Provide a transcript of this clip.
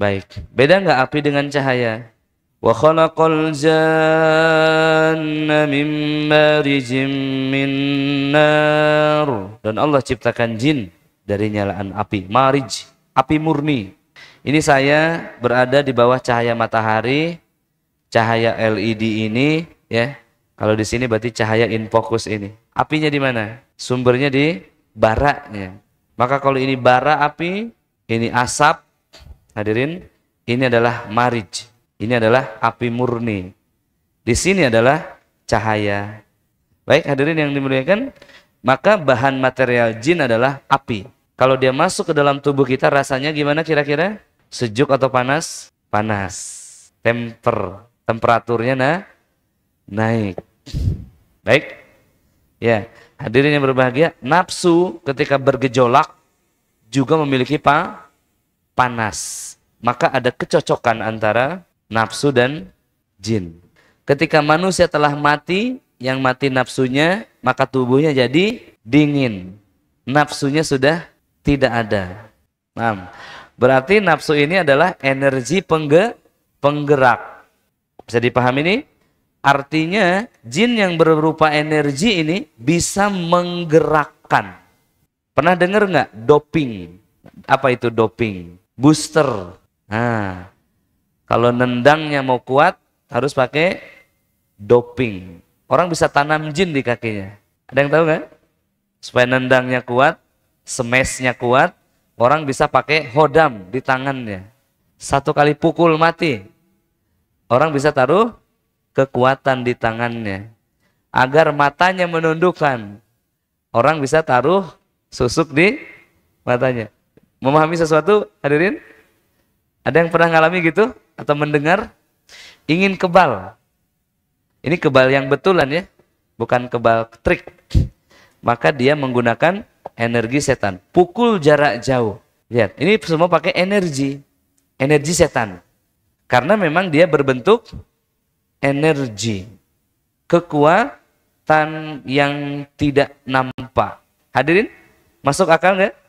Baik. Beda nggak api dengan cahaya? Wa khalaqal janna min marijim min nar. Dan Allah ciptakan jin dari nyalaan api. Marij, api murni. Ini saya berada di bawah cahaya matahari, cahaya LED ini ya. Kalau di sini berarti cahaya in focus ini. Apinya di mana? Sumbernya di baraknya. Maka kalau ini bara api, ini asap, Hadirin, ini adalah marij. Ini adalah api murni. Di sini adalah cahaya. Baik, hadirin yang dimuliakan, maka bahan material jin adalah api. Kalau dia masuk ke dalam tubuh kita rasanya gimana kira-kira? Sejuk atau panas? Panas. Temper, temperaturnya na, naik. Baik. Ya, hadirin yang berbahagia, nafsu ketika bergejolak juga memiliki pa panas. Maka ada kecocokan antara nafsu dan jin. Ketika manusia telah mati, yang mati nafsunya, maka tubuhnya jadi dingin. Nafsunya sudah tidak ada. Paham? Berarti nafsu ini adalah energi pengge penggerak. Bisa dipahami ini? Artinya jin yang berupa energi ini bisa menggerakkan. Pernah dengar nggak doping? Apa itu doping? booster. Nah, kalau nendangnya mau kuat harus pakai doping. Orang bisa tanam jin di kakinya. Ada yang tahu nggak? Supaya nendangnya kuat, semesnya kuat, orang bisa pakai hodam di tangannya. Satu kali pukul mati. Orang bisa taruh kekuatan di tangannya. Agar matanya menundukkan. Orang bisa taruh susuk di matanya. Memahami sesuatu, hadirin? Ada yang pernah ngalami gitu? Atau mendengar? Ingin kebal. Ini kebal yang betulan ya. Bukan kebal trik. Maka dia menggunakan energi setan. Pukul jarak jauh. Lihat, ini semua pakai energi. Energi setan. Karena memang dia berbentuk energi. Kekuatan yang tidak nampak. Hadirin, masuk akal nggak?